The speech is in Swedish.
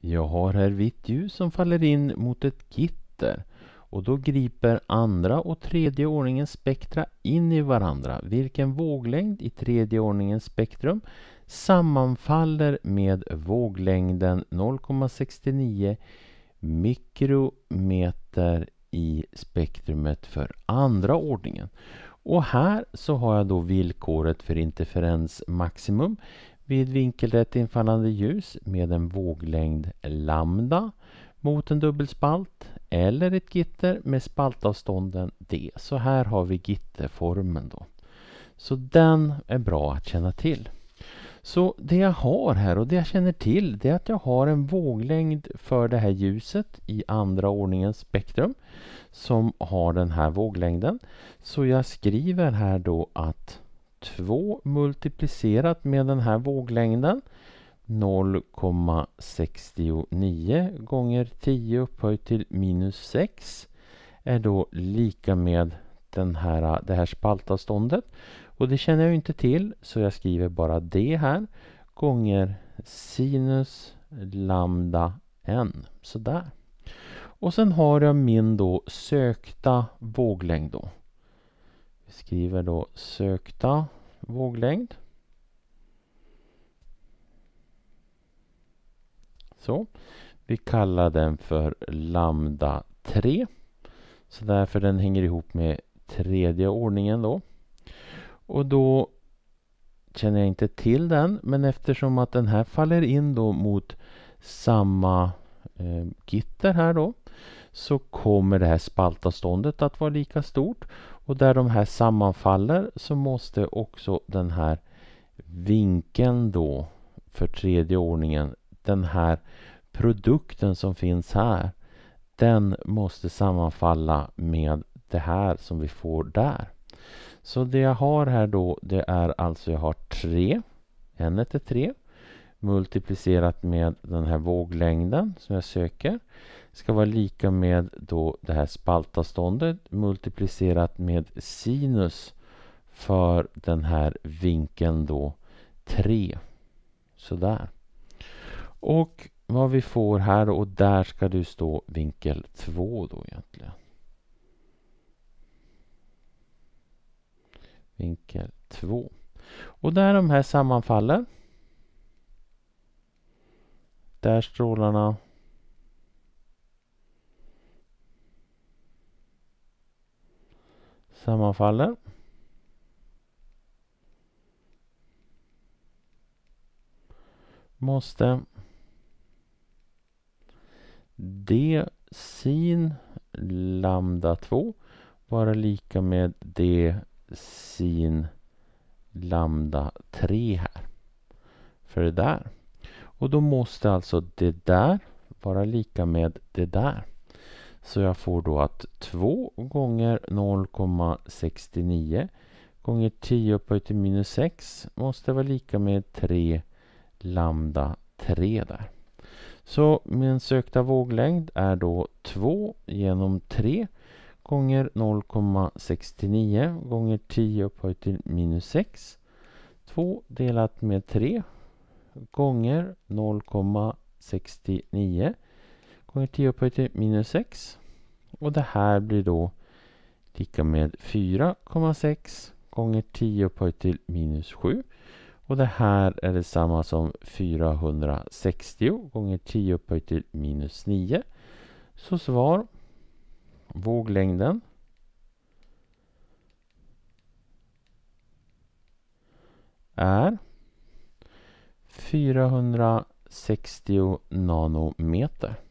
Jag har här vitt ljus som faller in mot ett gitter och då griper andra och tredje ordningens spektra in i varandra. Vilken våglängd i tredje ordningens spektrum sammanfaller med våglängden 0,69 mikrometer i spektrumet för andra ordningen. Och här så har jag då villkoret för interferensmaximum vid vinkelrätt infallande ljus med en våglängd lambda mot en dubbelspalt eller ett gitter med spaltavstånden d. Så här har vi gitterformen då. Så den är bra att känna till. Så det jag har här och det jag känner till det är att jag har en våglängd för det här ljuset i andra ordningens spektrum som har den här våglängden. Så jag skriver här då att 2 multiplicerat med den här våglängden 0,69 gånger 10 upphöjt till minus 6 är då lika med den här, det här spaltavståndet. Och det känner jag inte till så jag skriver bara det här gånger sinus lambda n. Sådär. Och sen har jag min då sökta våglängd då. Vi skriver då sökta våglängd. Så. Vi kallar den för lambda 3. Så därför den hänger ihop med tredje ordningen då. Och då känner jag inte till den men eftersom att den här faller in då mot samma eh, gitter här då så kommer det här spaltavståndet att vara lika stort och där de här sammanfaller så måste också den här vinkeln då för tredje ordningen, den här produkten som finns här, den måste sammanfalla med det här som vi får där. Så det jag har här då, det är alltså jag har 3, n är 3, multiplicerat med den här våglängden som jag söker ska vara lika med då det här spaltavståndet multiplicerat med sinus för den här vinkeln då 3. Sådär. Och vad vi får här och där ska du stå vinkel 2 då egentligen. Vinkel 2. Och där de här sammanfaller. Där strålarna sammanfaller. Måste D sin lambda 2 vara lika med D sin lambda 3 här. För det där. Och då måste alltså det där vara lika med det där. Så jag får då att 2 gånger 0,69 gånger 10 upphöjt till minus 6 måste vara lika med 3 lambda 3 där. Så min sökta våglängd är då 2 genom 3 gånger 0,69 gånger 10 upphöjt till minus 6. 2 delat med 3 gånger 0,69 gånger 10 upphöjt till minus 6. Och det här blir då lika med 4,6 gånger 10 upphöjt till minus 7. Och det här är detsamma som 460 gånger 10 upphöjt till minus 9. Så svar våglängden är 460 nanometer.